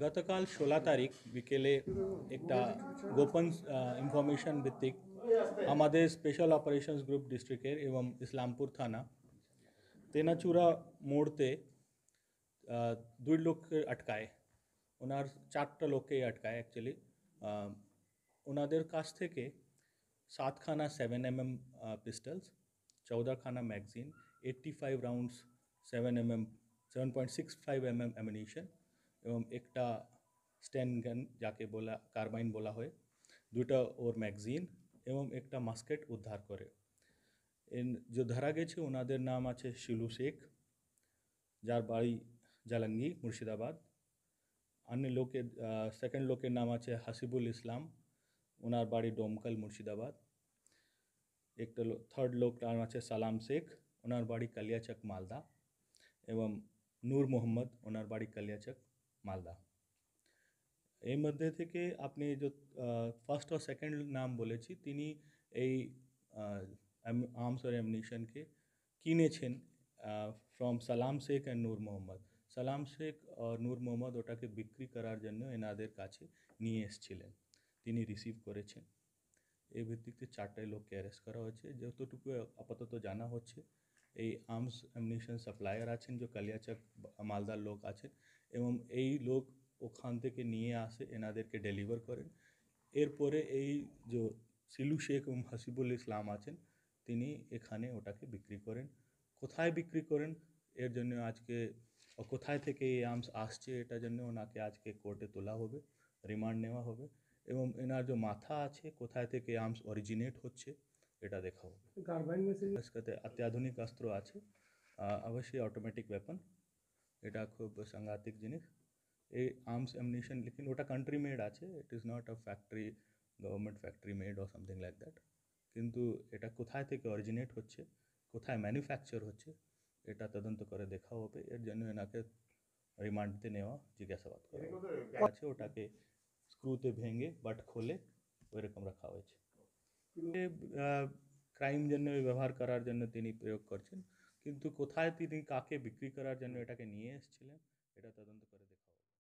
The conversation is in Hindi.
गतकाल षोला तारीख विकेले एक गोपन इनफरमेशन भित्तिक हमारे स्पेशल ऑपरेशंस ग्रुप डिस्ट्रिक्ट एवं इस्लामपुर थाना तेनाचूरा मोड़ते दुई लोग अटकाए उनार चार्ट लोग के अटकाए एक्चुअली उनादेर काश थे के सात खाना सेवन एम एम पिस्टल्स चौदह खाना magazine eighty five rounds seven M M seven point six five M M ammunition এবং একটা স্ট্যান গান যাকে বলা কার্বাইন বলা হয় দুইটা ওর ম্যাগজিন এবং একটা মাস্কেট উদ্ধার করে যে ধরা গেছে ওনাদের নাম আছে শিলু শেখ যার বাড়ি জালাঙ্গি মুর্শিদাবাদ অন্য লোকের সেকেন্ড লোকের নাম আছে হাসিবুল ইসলাম ওনার বাড়ি ডোমকাল মুর্শিদাবাদ একটা থার্ড লোক নাম আছে সালাম শেখ ওনার বাড়ি কালিয়াচক মালদা এবং নূর মোহাম্মদ ওনার বাড়ি কালিয়াচক मालदा ये मध्य थे अपनी जो फार्ष्ट और सेकेंड नाम बोले आर्मस और एमनेशन के कने फ्रम सालाम शेख एंड नूर मुहम्मद सालाम शेख और नूर मुहम्मद वो बिक्री करार जो इन का नहीं एस रिसीव कर भित्ती चारटे लोक के अरेस्ट करा जोटुकु आपात तो जाना हे आर्मस एमनेशन सप्लायर आज कलियाचक मालदार लोक आ এবং এই লোক ওখান থেকে নিয়ে আসে এনাদেরকে ডেলিভার করেন এরপরে এই যে সিলু শেখ এবং হাসিবুল ইসলাম আছেন তিনি এখানে ওটাকে বিক্রি করেন কোথায় বিক্রি করেন এর জন্য আজকে কোথায় থেকে এই আর্মস আসছে এটার জন্য ওনাকে আজকে কোর্টে তোলা হবে রিমান্ড নেওয়া হবে এবং এনার যে মাথা আছে কোথায় থেকে আর্মস অরিজিনেট হচ্ছে এটা দেখা হবে অত্যাধুনিক অস্ত্র আছে অবশ্যই অটোমেটিক ওয়েপন এটা খুব সংঘাতিক জিনিস এই আর্মস এমনেশন লিখি ওটা কান্ট্রি মেড আছে it is not a factory government factory made or something like that কিন্তু এটা কোথায় থেকে অরিজিনেট হচ্ছে কোথায় ম্যানুফ্যাকচার হচ্ছে এটা তদন্ত করে দেখা হবে এর জন্য নাকি রিমান্ডতে নেওয়া জিজ্ঞাসা করতে পাঁচ ওটাকে স্ক্রুতে বেঁধে বাট খুলে ওই রকম রাখা হয়েছে মানে ক্রাইম জনয় ব্যবহার করার জন্য তিনি প্রয়োগ করছেন কিন্তু কোথায় তিনি কাকে বিক্রি করার জন্য এটাকে নিয়ে এসেছিলেন এটা তদন্ত করে